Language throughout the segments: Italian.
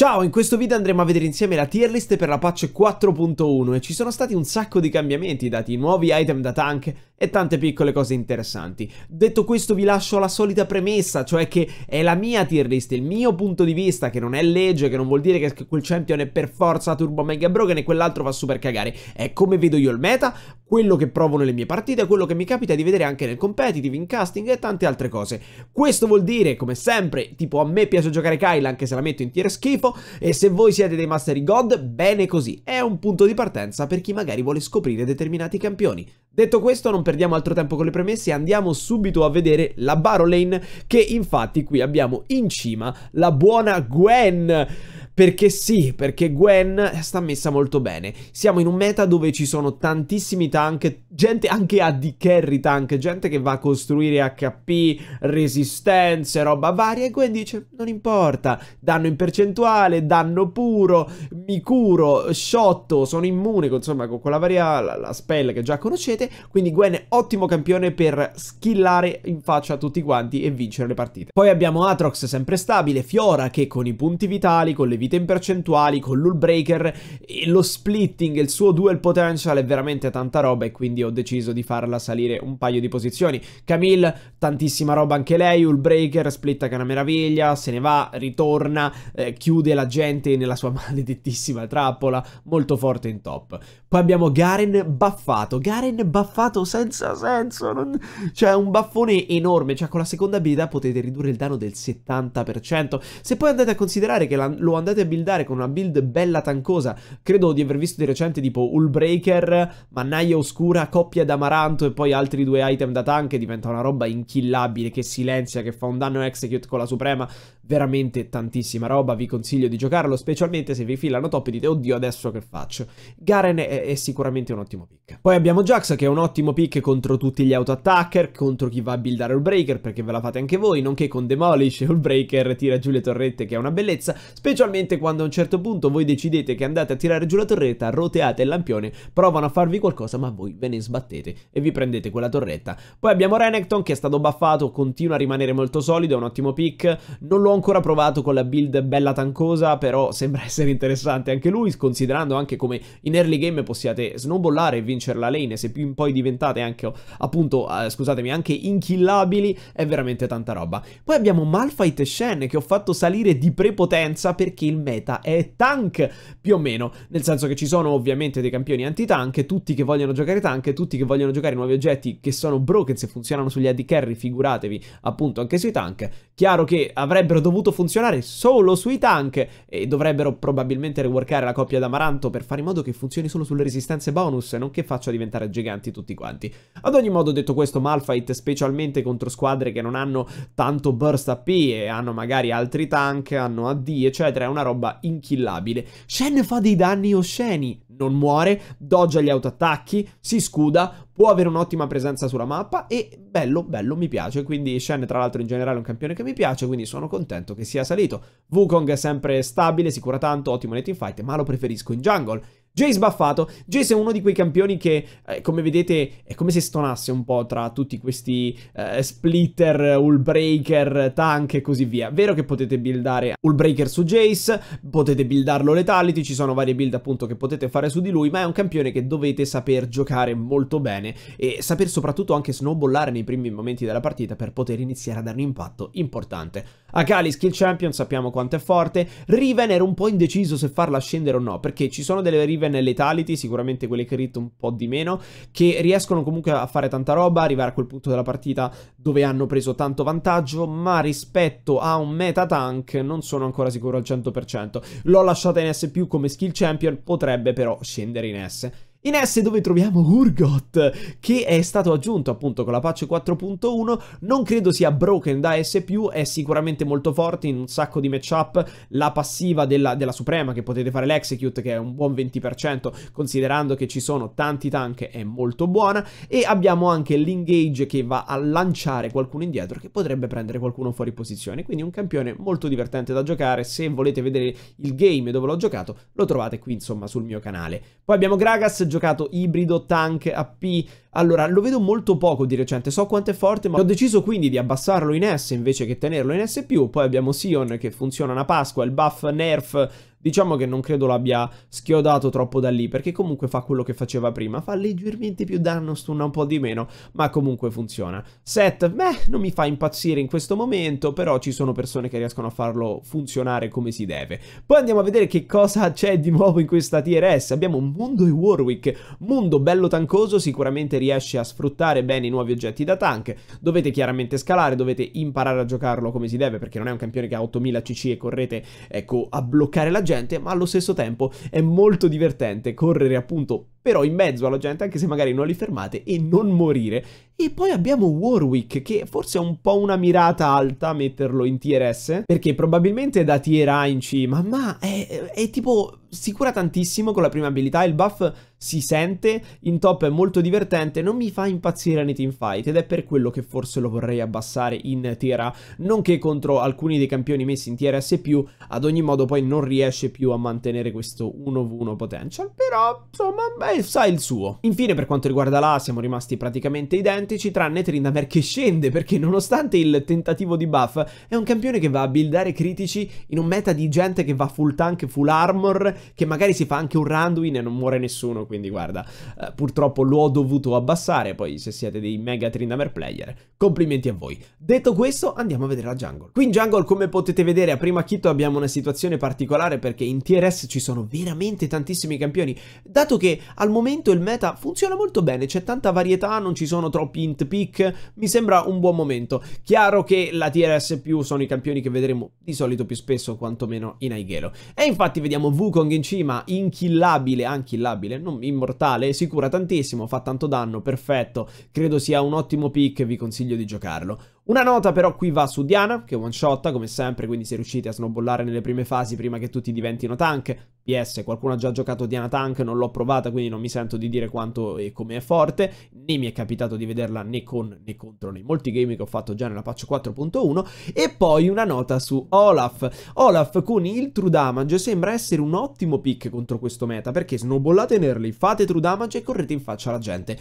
Ciao, in questo video andremo a vedere insieme la tier list per la patch 4.1 e ci sono stati un sacco di cambiamenti, dati nuovi item da tank e tante piccole cose interessanti. Detto questo vi lascio la solita premessa, cioè che è la mia tier list, il mio punto di vista, che non è legge, che non vuol dire che quel champion è per forza turbo mega broken e quell'altro va super cagare. È come vedo io il meta, quello che provo nelle mie partite, quello che mi capita di vedere anche nel competitive, in casting e tante altre cose. Questo vuol dire, come sempre, tipo a me piace giocare Kyle anche se la metto in tier schifo, tempo e se voi siete dei Mastery God, bene così, è un punto di partenza per chi magari vuole scoprire determinati campioni. Detto questo, non perdiamo altro tempo con le premesse e andiamo subito a vedere la Barrow Lane, che infatti qui abbiamo in cima la buona Gwen. Perché sì, perché Gwen sta messa molto bene. Siamo in un meta dove ci sono tantissimi tank, gente anche a AD carry tank, gente che va a costruire HP, resistenze, roba varia e Gwen dice non importa, danno in percentuale, danno puro, mi curo, sciotto, sono immune, insomma con, quella varia la, la spell che già conoscete, quindi Gwen è ottimo campione per skillare in faccia a tutti quanti e vincere le partite. Poi abbiamo Atrox sempre stabile, Fiora che con i punti vitali, con le vitali attività in percentuali, con l'Hull Breaker, lo splitting, il suo dual potential è veramente tanta roba e quindi ho deciso di farla salire un paio di posizioni. Camille, tantissima roba anche lei, Hull Breaker, splitta che è una meraviglia, se ne va, ritorna, eh, chiude la gente nella sua maledettissima trappola, molto forte in top. Poi abbiamo Garen baffato, Garen baffato senza senso, non... cioè un baffone enorme, cioè con la seconda abilità potete ridurre il danno del 70%. Se poi andate a considerare che la... lo andate potete buildare con una build bella tancosa. Credo di aver visto di recente tipo Hullbreaker, Mannaia Oscura, Coppia d'Amaranto e poi altri due item da tank. Diventa una roba inchillabile che silenzia, che fa un danno execute con la Suprema veramente tantissima roba, vi consiglio di giocarlo, specialmente se vi filano top e dite oddio adesso che faccio. Garen è, è sicuramente un ottimo pick. Poi abbiamo Jax che è un ottimo pick contro tutti gli auto-attacker, contro chi va a buildare Breaker perché ve la fate anche voi, nonché con Demolish Breaker tira giù le torrette che è una bellezza, specialmente quando a un certo punto voi decidete che andate a tirare giù la torretta, roteate il lampione, provano a farvi qualcosa ma voi ve ne sbattete e vi prendete quella torretta. Poi abbiamo Renekton che è stato buffato, continua a rimanere molto solido, è un ottimo pick, non lo ancora provato con la build bella tancosa, però sembra essere interessante anche lui, considerando anche come in early game possiate snowballare e vincere la lane, se più in poi diventate anche, appunto, eh, scusatemi, anche inkillabili, è veramente tanta roba. Poi abbiamo Malphite Shen, che ho fatto salire di prepotenza perché il meta è tank, più o meno, nel senso che ci sono ovviamente dei campioni anti-tank, tutti che vogliono giocare tank, tutti che vogliono giocare nuovi oggetti che sono broken se funzionano sugli AD carry, figuratevi appunto anche sui tank. Chiaro che avrebbero dovuto dovuto funzionare solo sui tank e dovrebbero probabilmente reworkare la coppia d'Amaranto per fare in modo che funzioni solo sulle resistenze bonus e non che faccia diventare giganti tutti quanti. Ad ogni modo detto questo Malfight specialmente contro squadre che non hanno tanto burst AP e hanno magari altri tank, hanno AD eccetera è una roba inchillabile. Shen fa dei danni osceni, non muore, doggia gli autoattacchi, si scuda, può avere un'ottima presenza sulla mappa e bello, bello, mi piace. Quindi Shen tra l'altro in generale è un campione che mi piace, quindi sono contento che sia salito. Wukong è sempre stabile, sicura tanto, ottimo nei teamfight, ma lo preferisco in jungle. Jay sbaffato. Jace è uno di quei campioni che, eh, come vedete, è come se stonasse un po' tra tutti questi eh, splitter, hullbreaker, tank e così via. Vero che potete buildare hullbreaker su Jace, potete buildarlo letality, ci sono varie build appunto che potete fare su di lui, ma è un campione che dovete saper giocare molto bene e saper soprattutto anche snowballare nei primi momenti della partita per poter iniziare a dare un impatto importante. Akali, skill champion, sappiamo quanto è forte. Riven era un po' indeciso se farla scendere o no, perché ci sono delle Riven Draven e Letality, sicuramente quelle crit un po' di meno, che riescono comunque a fare tanta roba, arrivare a quel punto della partita dove hanno preso tanto vantaggio, ma rispetto a un meta tank non sono ancora sicuro al 100%. L'ho lasciata in S+, come skill champion, potrebbe però scendere in S. In S dove troviamo Urgot, che è stato aggiunto appunto con la patch 4.1, non credo sia broken da S+, è sicuramente molto forte in un sacco di matchup, la passiva della, della Suprema che potete fare l'execute che è un buon 20% considerando che ci sono tanti tank è molto buona e abbiamo anche l'engage che va a lanciare qualcuno indietro che potrebbe prendere qualcuno fuori posizione, quindi un campione molto divertente da giocare, se volete vedere il game dove l'ho giocato lo trovate qui insomma sul mio canale. Poi abbiamo Gragas giocato ibrido, tank, AP, allora lo vedo molto poco di recente, so quanto è forte ma ho deciso quindi di abbassarlo in S invece che tenerlo in S+, poi abbiamo Sion che funziona una Pasqua, il buff nerf Diciamo che non credo l'abbia schiodato troppo da lì, perché comunque fa quello che faceva prima, fa leggermente più danno, stunna un po' di meno, ma comunque funziona. Set, beh, non mi fa impazzire in questo momento, però ci sono persone che riescono a farlo funzionare come si deve. Poi andiamo a vedere che cosa c'è di nuovo in questa TRS, abbiamo Mundo e Warwick, Mundo bello tankoso, sicuramente riesce a sfruttare bene i nuovi oggetti da tank, dovete chiaramente scalare, dovete imparare a giocarlo come si deve, perché non è un campione che ha 8000 cc e correte, ecco, a bloccare la gente, intelligente, ma allo stesso tempo è molto divertente correre appunto però in mezzo alla gente, anche se magari non li fermate, e non morire. E poi abbiamo Warwick, che forse è un po' una mirata alta metterlo in tier S, perché probabilmente da tier A in C, ma, è, è tipo cura tantissimo con la prima abilità, il buff si sente, in top è molto divertente, non mi fa impazzire nei teamfight ed è per quello che forse lo vorrei abbassare in tier A, nonché contro alcuni dei campioni messi in tier S+, ad ogni modo poi non riesce più a mantenere questo 1v1 potential, però insomma è sa il suo. Infine per quanto riguarda la siamo rimasti praticamente identici tranne Trindamer che scende perché nonostante il tentativo di buff è un campione che va a buildare critici in un meta di gente che va full tank, full armor, che magari si fa anche un randwin e non muore nessuno quindi guarda, eh, purtroppo l'ho dovuto abbassare poi se siete dei mega Trindamer player, complimenti a voi. Detto questo andiamo a vedere la jungle. Qui in jungle come potete vedere a prima chitto abbiamo una situazione particolare perché in TRS ci sono veramente tantissimi campioni dato che al momento il meta funziona molto bene, c'è tanta varietà, non ci sono troppi int pick, mi sembra un buon momento. Chiaro che la TRS più sono i campioni che vedremo di solito più spesso, quantomeno in Aigelo. E infatti vediamo Wukong in cima, inchillabile, anchillabile, non immortale, sicura tantissimo, fa tanto danno, perfetto, credo sia un ottimo pick, vi consiglio di giocarlo. Una nota però qui va su Diana, che one shot, come sempre, quindi se riuscite a snowballare nelle prime fasi prima che tutti diventino tank. PS, qualcuno ha già giocato Diana tank, non l'ho provata, quindi non mi sento di dire quanto e come è forte. Né mi è capitato di vederla né con né contro nei molti game che ho fatto già nella patch 4.1. E poi una nota su Olaf. Olaf con il True Damage sembra essere un ottimo pick contro questo meta, perché snowballate in early, fate True Damage e correte in faccia alla gente.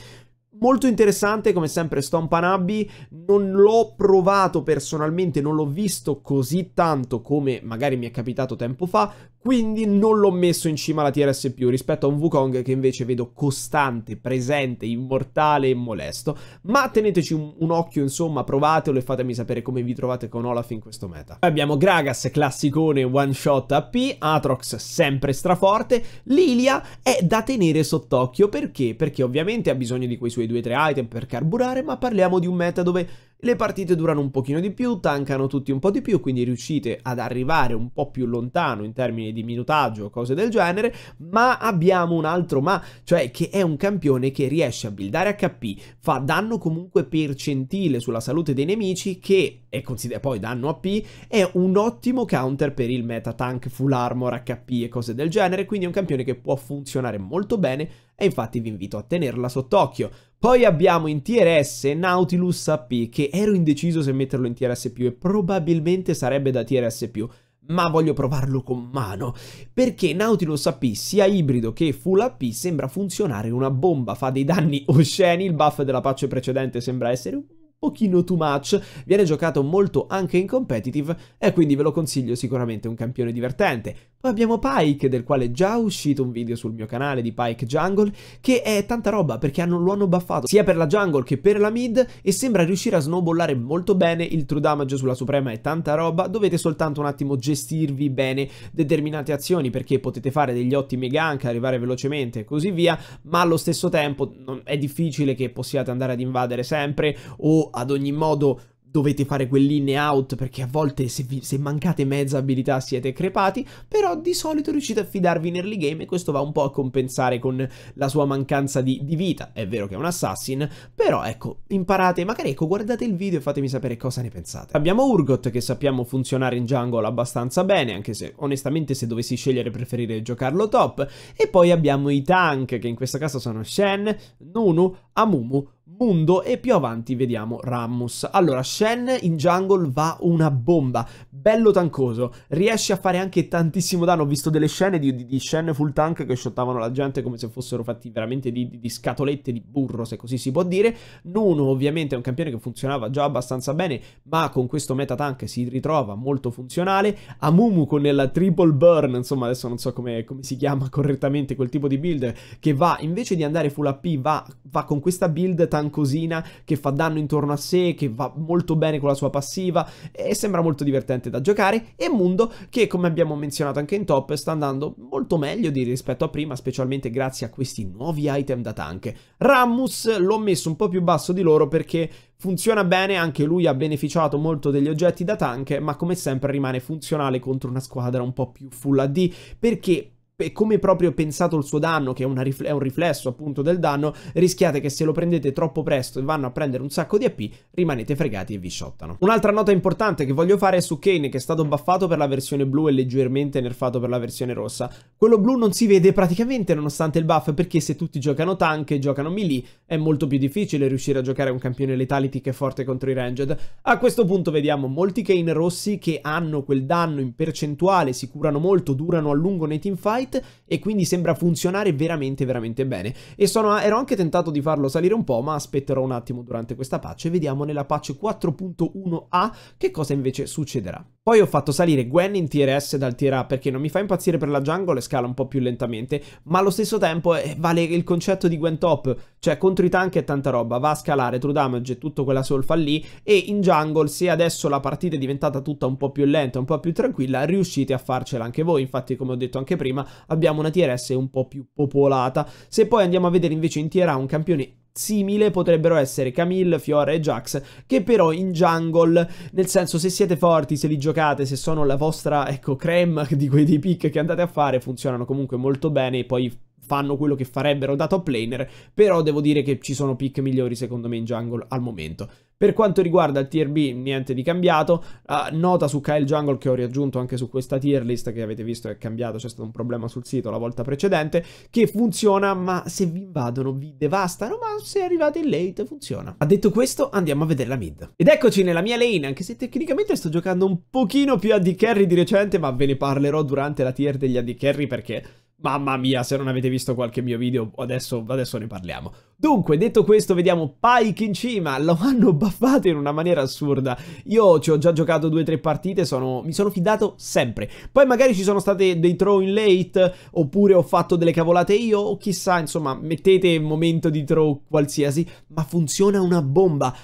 Molto interessante come sempre Stompanabbi, non l'ho provato personalmente, non l'ho visto così tanto come magari mi è capitato tempo fa, quindi non l'ho messo in cima alla TRS più rispetto a un Wukong che invece vedo costante, presente, immortale e molesto. Ma teneteci un, un occhio, insomma, provatelo e fatemi sapere come vi trovate con Olaf in questo meta. Poi abbiamo Gragas, classicone, one shot AP, Atrox sempre straforte, Lilia è da tenere sott'occhio perché? Perché ovviamente ha bisogno di quei suoi 2-3 item per carburare, ma parliamo di un meta dove le partite durano un pochino di più, tankano tutti un po' di più, quindi riuscite ad arrivare un po' più lontano in termini di minutaggio o cose del genere, ma abbiamo un altro ma, cioè che è un campione che riesce a buildare HP, fa danno comunque percentile sulla salute dei nemici che è considerato poi danno AP, è un ottimo counter per il meta tank full armor, HP e cose del genere, quindi è un campione che può funzionare molto bene e infatti vi invito a tenerla sott'occhio. Poi abbiamo in TRS Nautilus AP, che ero indeciso se metterlo in TRS+, più e probabilmente sarebbe da TRS+, più. ma voglio provarlo con mano, perché Nautilus AP, sia ibrido che full AP, sembra funzionare una bomba, fa dei danni osceni, il buff della patch precedente sembra essere un pochino too much, viene giocato molto anche in competitive e quindi ve lo consiglio sicuramente un campione divertente. Poi abbiamo Pike, del quale è già uscito un video sul mio canale di Pike Jungle, che è tanta roba perché hanno, lo hanno buffato sia per la jungle che per la mid e sembra riuscire a snowballare molto bene, il true damage sulla suprema è tanta roba, dovete soltanto un attimo gestirvi bene determinate azioni perché potete fare degli ottimi gank, arrivare velocemente e così via, ma allo stesso tempo è difficile che possiate andare ad invadere sempre o ad ogni modo dovete fare quell'in e out perché a volte se, vi, se, mancate mezza abilità siete crepati, però di solito riuscite a fidarvi in early game e questo va un po' a compensare con la sua mancanza di, di vita. È vero che è un assassin, però ecco, imparate, magari ecco, guardate il video e fatemi sapere cosa ne pensate. Abbiamo Urgot che sappiamo funzionare in jungle abbastanza bene, anche se onestamente se dovessi scegliere preferirei giocarlo top, e poi abbiamo i tank che in questo caso sono Shen, Nunu, Amumu, mondo e più avanti vediamo Rammus. Allora, Shen in jungle va una bomba, bello tancoso, riesce a fare anche tantissimo danno, ho visto delle scene di, di, di Shen full tank che shottavano la gente come se fossero fatti veramente di, di, scatolette di burro, se così si può dire. Nuno ovviamente è un campione che funzionava già abbastanza bene, ma con questo meta tank si ritrova molto funzionale. Amumu con il triple burn, insomma adesso non so come, come si chiama correttamente quel tipo di build, che va invece di andare full AP, va, va con questa build tank biancosina che fa danno intorno a sé, che va molto bene con la sua passiva e sembra molto divertente da giocare. E Mundo che, come abbiamo menzionato anche in top, sta andando molto meglio di rispetto a prima, specialmente grazie a questi nuovi item da tank. Rammus l'ho messo un po' più basso di loro perché funziona bene, anche lui ha beneficiato molto degli oggetti da tank, ma come sempre rimane funzionale contro una squadra un po' più full AD perché e come proprio pensato il suo danno, che è, rifle- è, un riflesso appunto del danno, rischiate che se lo prendete troppo presto e vanno a prendere un sacco di AP, rimanete fregati e vi shottano. Un'altra nota importante che voglio fare è su Kane, che è stato buffato per la versione blu e leggermente nerfato per la versione rossa. Quello blu non si vede praticamente nonostante il buff perché se tutti giocano tank e giocano melee è molto più difficile riuscire a giocare un campione letality che è forte contro i ranged. A questo punto vediamo molti Kane rossi che hanno quel danno in percentuale, si curano molto, durano a lungo nei teamfight e quindi sembra funzionare veramente veramente bene. E sono, ero anche tentato di farlo salire un po' ma aspetterò un attimo durante questa patch e vediamo nella patch 4.1a che cosa invece succederà. Poi ho fatto salire Gwen in tier S dal tier A perché non mi fa impazzire per la jungle e scala un po' più lentamente, ma allo stesso tempo eh, vale il concetto di Gwen top, cioè contro i tank è tanta roba, va a scalare true damage e tutta quella solfa lì e in jungle se adesso la partita è diventata tutta un po' più lenta, un po' più tranquilla, riuscite a farcela anche voi, infatti come ho detto anche prima abbiamo una tier S un po' più popolata. Se poi andiamo a vedere invece in tier A un campione simile potrebbero essere Camille, Fiora e Jax, che però in jungle, nel senso se siete forti, se li giocate, se sono la vostra, ecco, creme di quei dei pick che andate a fare, funzionano comunque molto bene e poi fanno quello che farebbero da top laner, però devo dire che ci sono pick migliori secondo me in jungle al momento. Per quanto riguarda il tier B, niente di cambiato. Uh, nota su Kyle Jungle che ho riaggiunto anche su questa tier list che avete visto è cambiato, c'è stato un problema sul sito la volta precedente, che funziona, ma se vi invadono vi devastano, ma se arrivate in late funziona. Ha detto questo, andiamo a vedere la mid. Ed eccoci nella mia lane, anche se tecnicamente sto giocando un pochino più AD carry di recente, ma ve ne parlerò durante la tier degli AD carry perché Mamma mia, se non avete visto qualche mio video, adesso, adesso ne parliamo. Dunque, detto questo, vediamo Pike in cima, lo hanno buffato in una maniera assurda. Io ci ho già giocato due o tre partite, sono, mi sono fidato sempre. Poi magari ci sono state dei throw in late, oppure ho fatto delle cavolate io, o chissà, insomma, mettete momento di throw qualsiasi, ma funziona una bomba.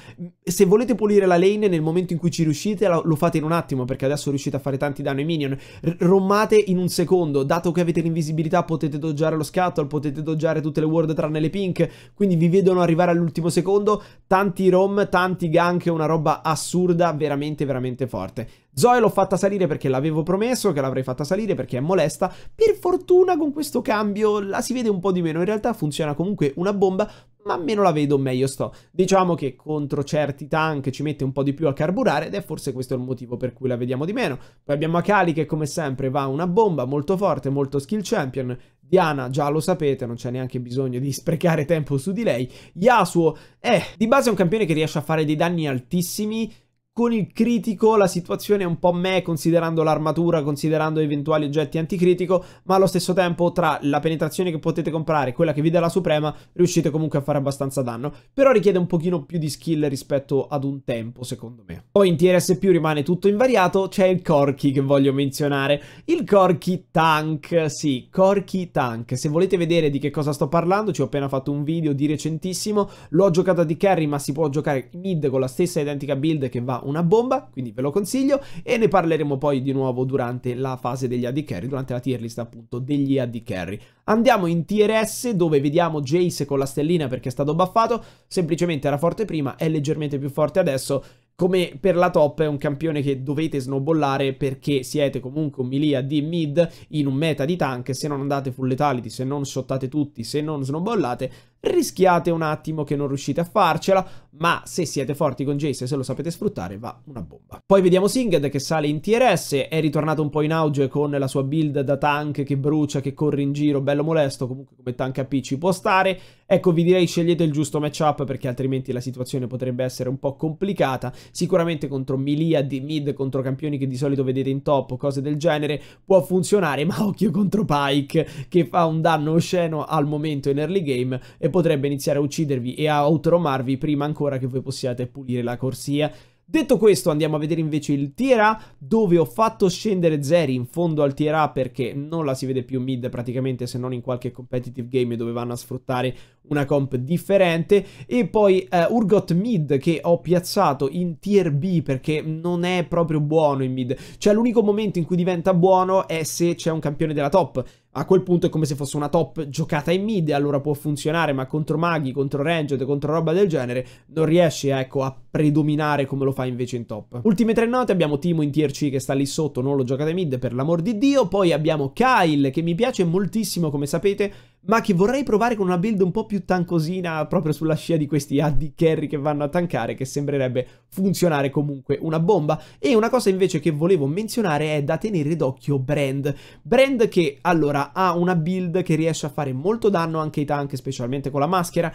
Se volete pulire la lane, nel momento in cui ci riuscite, lo fate in un attimo, perché adesso riuscite a fare tanti danni ai minion. R rommate in un secondo, dato che avete l'invisibilità abilità, potete doggiare lo scatol, potete doggiare tutte le ward tranne le pink, quindi vi vedono arrivare all'ultimo secondo, tanti rom, tanti gank, una roba assurda, veramente veramente forte. Zoe l'ho fatta salire perché l'avevo promesso che l'avrei fatta salire perché è molesta. Per fortuna con questo cambio la si vede un po' di meno. In realtà funziona comunque una bomba, ma meno la vedo meglio sto. Diciamo che contro certi tank ci mette un po' di più a carburare ed è forse questo il motivo per cui la vediamo di meno. Poi abbiamo Akali che come sempre va una bomba, molto forte, molto skill champion. Diana già lo sapete, non c'è neanche bisogno di sprecare tempo su di lei. Yasuo, è eh, di base un campione che riesce a fare dei danni altissimi con il critico la situazione è un po' me, considerando l'armatura, considerando eventuali oggetti anticritico, ma allo stesso tempo tra la penetrazione che potete comprare e quella che vi dà la suprema, riuscite comunque a fare abbastanza danno. Però richiede un pochino più di skill rispetto ad un tempo, secondo me. Poi in TRS più rimane tutto invariato, c'è il Corki che voglio menzionare. Il Corki Tank, sì, Corki Tank. Se volete vedere di che cosa sto parlando, ci ho appena fatto un video di recentissimo, l'ho giocato di carry ma si può giocare mid con la stessa identica build che va una bomba, quindi ve lo consiglio e ne parleremo poi di nuovo durante la fase degli AD carry, durante la tier list appunto degli AD carry. Andiamo in tier S dove vediamo Jace con la stellina perché è stato buffato, semplicemente era forte prima, è leggermente più forte adesso come per la top è un campione che dovete snowballare perché siete comunque un milia di mid in un meta di tank, se non andate full letality, se non shottate tutti, se non snowballate rischiate un attimo che non riuscite a farcela, ma se siete forti con Jace e se lo sapete sfruttare va una bomba. Poi vediamo Singed che sale in TRS, è ritornato un po' in auge con la sua build da tank che brucia, che corre in giro, bello molesto, comunque come tank AP ci può stare. Ecco vi direi scegliete il giusto matchup perché altrimenti la situazione potrebbe essere un po' complicata, sicuramente contro miliardi mid, contro campioni che di solito vedete in top o cose del genere può funzionare, ma occhio contro Pike che fa un danno osceno al momento in early game e potrebbe iniziare a uccidervi e a autoromarvi prima ancora che voi possiate pulire la corsia. Detto questo andiamo a vedere invece il tier A dove ho fatto scendere Zeri in fondo al tier A perché non la si vede più mid praticamente se non in qualche competitive game dove vanno a sfruttare una comp differente e poi eh, Urgot mid che ho piazzato in tier B perché non è proprio buono in mid cioè l'unico momento in cui diventa buono è se c'è un campione della top a quel punto è come se fosse una top giocata in mid, allora può funzionare, ma contro maghi, contro ranged, contro roba del genere, non riesce, ecco, a predominare come lo fa invece in top. Ultime tre note, abbiamo Timo in tier C che sta lì sotto, non lo giocate in mid per l'amor di Dio, poi abbiamo Kyle che mi piace moltissimo come sapete, ma che vorrei provare con una build un po' più tankosina proprio sulla scia di questi AD carry che vanno a tankare che sembrerebbe funzionare comunque una bomba e una cosa invece che volevo menzionare è da tenere d'occhio Brand Brand che allora ha una build che riesce a fare molto danno anche ai tank specialmente con la maschera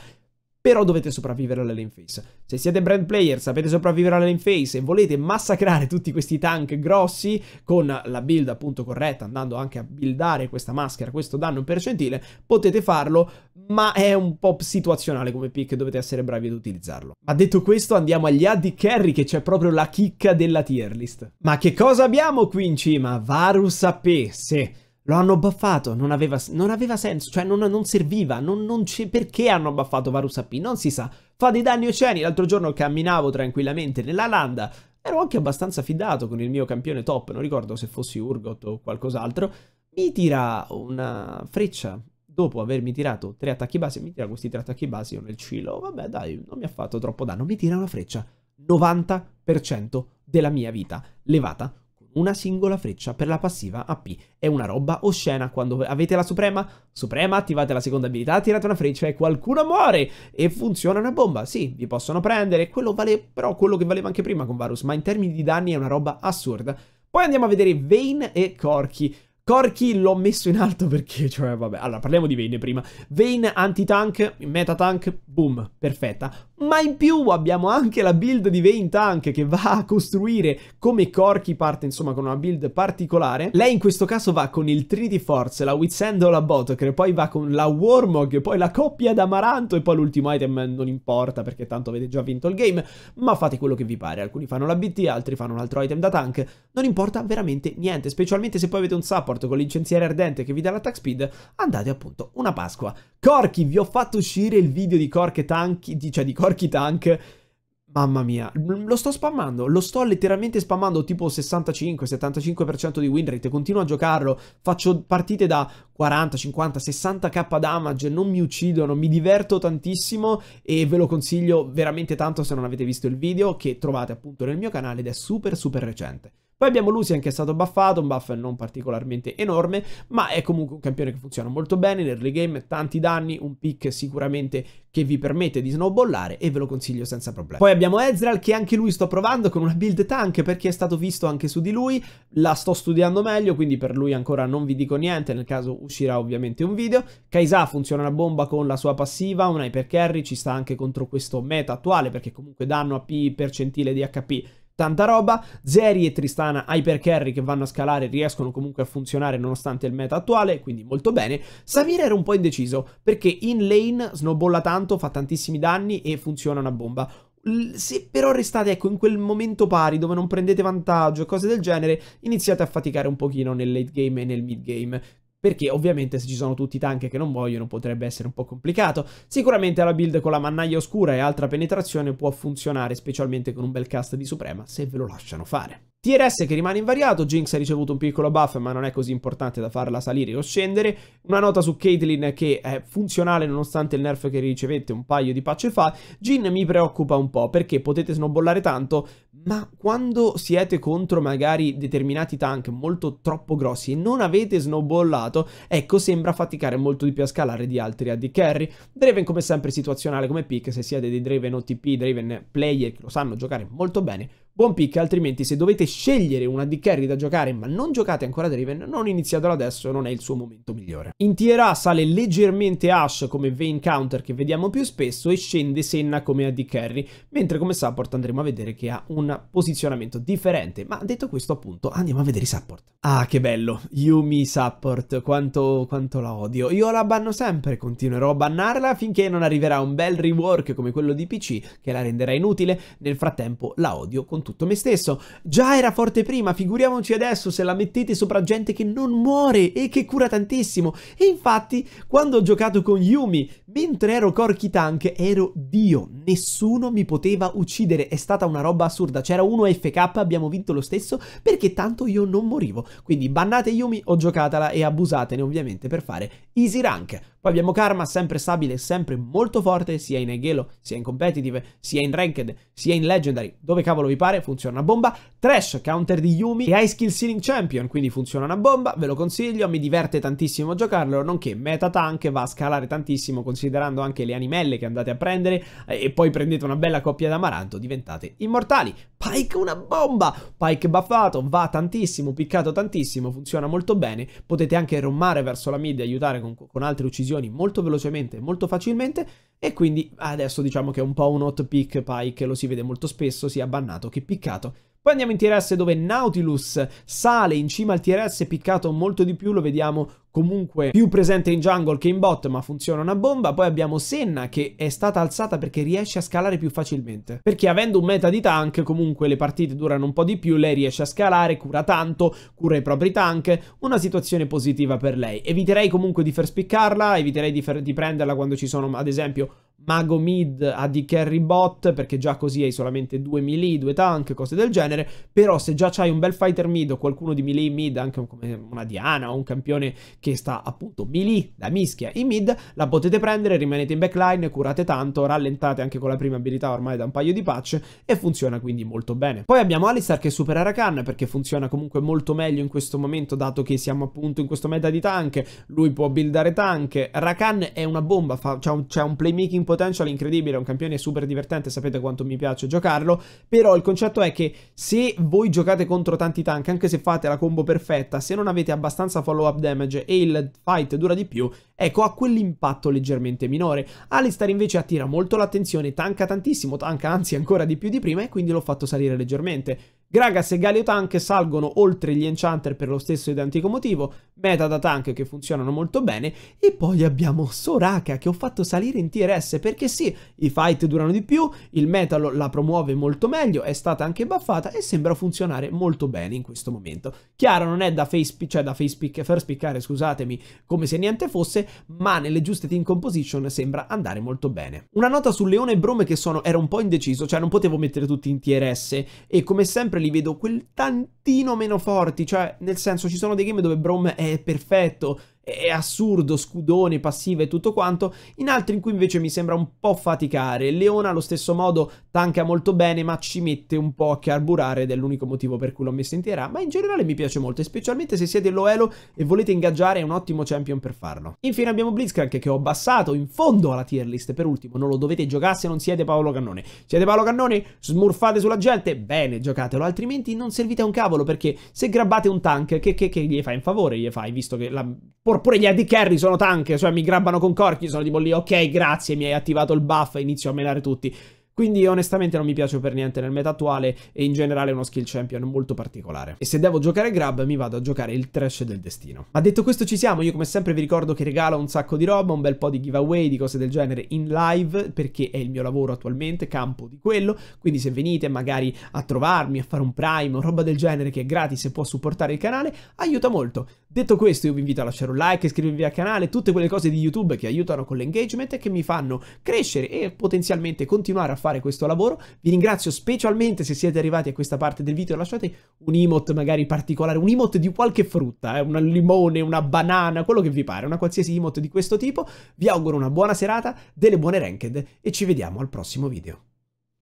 però dovete sopravvivere alla lane phase. Se siete brand player, sapete sopravvivere alla lane phase e volete massacrare tutti questi tank grossi con la build appunto corretta, andando anche a buildare questa maschera, questo danno percentile, potete farlo, ma è un po' situazionale come pick, dovete essere bravi ad utilizzarlo. Ma detto questo andiamo agli AD carry che c'è proprio la chicca della tier list. Ma che cosa abbiamo qui in cima? Varus AP, sì. Lo hanno buffato, non aveva, non aveva senso, cioè non, non serviva, non, non perché hanno buffato Varusappi, non si sa. Fa dei danni oceani, l'altro giorno camminavo tranquillamente nella landa, ero anche abbastanza fidato con il mio campione top, non ricordo se fossi Urgot o qualcos'altro, mi tira una freccia, dopo avermi tirato tre attacchi base, mi tira questi tre attacchi base, io nel cielo, vabbè dai, non mi ha fatto troppo danno, mi tira una freccia, 90% della mia vita levata una singola freccia per la passiva AP. È una roba oscena. Quando avete la Suprema, Suprema, attivate la seconda abilità, tirate una freccia e qualcuno muore! E funziona una bomba. Sì, vi possono prendere. Quello vale però quello che valeva anche prima con Varus, ma in termini di danni è una roba assurda. Poi andiamo a vedere Vane e Corky. Corky l'ho messo in alto perché, cioè, vabbè. Allora, parliamo di Vayne prima. Vayne anti-tank, meta tank, boom, perfetta. Ma in più abbiamo anche la build di Vayne Tank che va a costruire come Corky parte, insomma, con una build particolare. Lei in questo caso va con il 3D Force, la o la Botocre, poi va con la Warmog, poi la coppia d'Amaranto e poi l'ultimo item eh, non importa perché tanto avete già vinto il game, ma fate quello che vi pare. Alcuni fanno la BT, altri fanno un altro item da tank. Non importa veramente niente, specialmente se poi avete un support rapporto con l'incensiere ardente che vi dà l'attack speed, andate appunto una Pasqua. Corky, vi ho fatto uscire il video di Corky Tank, cioè di Corky Tank, Mamma mia, lo sto spammando, lo sto letteralmente spammando tipo 65-75% di winrate, continuo a giocarlo, faccio partite da 40, 50, 60k damage, non mi uccidono, mi diverto tantissimo e ve lo consiglio veramente tanto se non avete visto il video che trovate appunto nel mio canale ed è super super recente. Poi abbiamo Lucian che è stato buffato, un buff non particolarmente enorme, ma è comunque un campione che funziona molto bene in early game, tanti danni, un pick sicuramente che vi permette di snowballare e ve lo consiglio senza problemi. Poi abbiamo Ezreal che anche lui sto provando con una build tank perché è stato visto anche su di lui, la sto studiando meglio, quindi per lui ancora non vi dico niente, nel caso uscirà ovviamente un video. Kaisa funziona una bomba con la sua passiva, un hyper carry ci sta anche contro questo meta attuale perché comunque danno AP percentile di HP tanta roba. Zeri e Tristana Hypercarry che vanno a scalare riescono comunque a funzionare nonostante il meta attuale, quindi molto bene. Samir era un po' indeciso perché in lane snowballa tanto, fa tantissimi danni e funziona una bomba. Se però restate ecco in quel momento pari dove non prendete vantaggio e cose del genere, iniziate a faticare un pochino nel late game e nel mid game perché ovviamente se ci sono tutti i tank che non vogliono potrebbe essere un po' complicato. Sicuramente la build con la mannaia oscura e altra penetrazione può funzionare, specialmente con un bel cast di Suprema, se ve lo lasciano fare. TRS che rimane invariato, Jinx ha ricevuto un piccolo buff ma non è così importante da farla salire o scendere, una nota su Caitlyn che è funzionale nonostante il nerf che ricevette un paio di patch fa, Jin mi preoccupa un po' perché potete snowballare tanto ma quando siete contro magari determinati tank molto troppo grossi e non avete snowballato, ecco sembra faticare molto di più a scalare di altri AD carry. Draven come sempre situazionale come pick, se siete dei Draven OTP, Draven player che lo sanno giocare molto bene, Buon pick, altrimenti se dovete scegliere una di carry da giocare ma non giocate ancora Draven, non iniziatelo adesso, non è il suo momento migliore. In tier A sale leggermente Ash come vein Counter che vediamo più spesso e scende Senna come AD Carry, mentre come support andremo a vedere che ha un posizionamento differente, ma detto questo appunto andiamo a vedere i support. Ah che bello, Yumi support, quanto, quanto la odio, io la banno sempre, continuerò a bannarla finché non arriverà un bel rework come quello di PC che la renderà inutile, nel frattempo la odio con tutto me stesso. Già era forte prima, figuriamoci adesso se la mettete sopra gente che non muore e che cura tantissimo. E infatti, quando ho giocato con Yumi, mentre ero Corki Tank, ero Dio. Nessuno mi poteva uccidere. È stata una roba assurda. C'era uno FK, abbiamo vinto lo stesso, perché tanto io non morivo. Quindi bannate Yumi o giocatela e abusatene ovviamente per fare easy rank. Poi abbiamo Karma, sempre stabile, sempre molto forte, sia in Egelo, sia in Competitive, sia in Ranked, sia in Legendary, dove cavolo vi pare Fire, funziona una bomba. Trash, counter di Yumi e High Skill Ceiling Champion, quindi funziona una bomba, ve lo consiglio, mi diverte tantissimo giocarlo, nonché Meta Tank va a scalare tantissimo considerando anche le animelle che andate a prendere e poi prendete una bella coppia d'amaranto, diventate immortali. Pike una bomba! Pike buffato, va tantissimo, piccato tantissimo, funziona molto bene, potete anche rommare verso la mid e aiutare con, con altre uccisioni molto velocemente e molto facilmente e quindi adesso diciamo che è un po' un hot pick Pike, lo si vede molto spesso, sia bannato che piccato. Poi andiamo in TRS dove Nautilus sale in cima al TRS piccato molto di più, lo vediamo comunque più presente in jungle che in bot, ma funziona una bomba. Poi abbiamo Senna che è stata alzata perché riesce a scalare più facilmente. Perché avendo un meta di tank, comunque le partite durano un po' di più, lei riesce a scalare, cura tanto, cura i propri tank, una situazione positiva per lei. Eviterei comunque di far spiccarla, eviterei di, di prenderla quando ci sono ad esempio mago mid a di carry bot perché già così hai solamente due melee, due tank, cose del genere, però se già c'hai un bel fighter mid o qualcuno di melee mid, anche come una Diana o un campione che sta appunto melee, la mischia in mid, la potete prendere, rimanete in backline, curate tanto, rallentate anche con la prima abilità ormai da un paio di patch e funziona quindi molto bene. Poi abbiamo Alistar che supera Rakan perché funziona comunque molto meglio in questo momento dato che siamo appunto in questo meta di tank, lui può buildare tank, Rakan è una bomba, c'è un, un playmaking potenziale potential incredibile, è un campione super divertente, sapete quanto mi piace giocarlo, però il concetto è che se voi giocate contro tanti tank, anche se fate la combo perfetta, se non avete abbastanza follow up damage e il fight dura di più, ecco ha quell'impatto leggermente minore. Alistar invece attira molto l'attenzione, tanca tantissimo, tanca anzi ancora di più di prima e quindi l'ho fatto salire leggermente. Gragas e Galio Tank salgono oltre gli Enchanter per lo stesso identico motivo, meta da tank che funzionano molto bene, e poi abbiamo Soraka che ho fatto salire in TRS perché sì, i fight durano di più, il metal la promuove molto meglio, è stata anche buffata e sembra funzionare molto bene in questo momento. Chiaro non è da face, cioè da face pick, first pickare scusatemi, come se niente fosse, ma nelle giuste team composition sembra andare molto bene. Una nota su Leone e Brome che sono, era un po' indeciso, cioè non potevo mettere tutti in TRS e come sempre sempre li vedo quel tantino meno forti, cioè nel senso ci sono dei game dove Brom è perfetto, è assurdo, scudone, passiva e tutto quanto, in altri in cui invece mi sembra un po' faticare. Leona allo stesso modo tanca molto bene, ma ci mette un po' a carburare ed è l'unico motivo per cui l'ho messa in intera, ma in generale mi piace molto, specialmente se siete Loelo e volete ingaggiare è un ottimo champion per farlo. Infine abbiamo Blitzcrank che ho abbassato in fondo alla tier list, per ultimo, non lo dovete giocare se non siete Paolo Cannone. Siete Paolo Cannone? Smurfate sulla gente? Bene, giocatelo, altrimenti non servite a un cavolo, perché se grabbate un tank, che, che, che gli fai in favore? Gli fai, visto che la Por Oppure gli AD carry sono tank, cioè mi grabbano con corchi, sono tipo lì, ok, grazie, mi hai attivato il buff, inizio a menare tutti. Quindi onestamente non mi piace per niente nel meta attuale e in generale è uno skill champion molto particolare. E se devo giocare grab mi vado a giocare il trash del destino. Ma detto questo ci siamo, io come sempre vi ricordo che regalo un sacco di roba, un bel po' di giveaway, di cose del genere in live, perché è il mio lavoro attualmente, campo di quello, quindi se venite magari a trovarmi, a fare un prime o roba del genere che è gratis e può supportare il canale, aiuta molto. Detto questo io vi invito a lasciare un like, iscrivervi al canale, tutte quelle cose di YouTube che aiutano con l'engagement e che mi fanno crescere e potenzialmente continuare a fare fare questo lavoro. Vi ringrazio specialmente se siete arrivati a questa parte del video, lasciate un emote magari particolare, un emote di qualche frutta, eh, un limone, una banana, quello che vi pare, una qualsiasi emote di questo tipo. Vi auguro una buona serata, delle buone ranked e ci vediamo al prossimo video.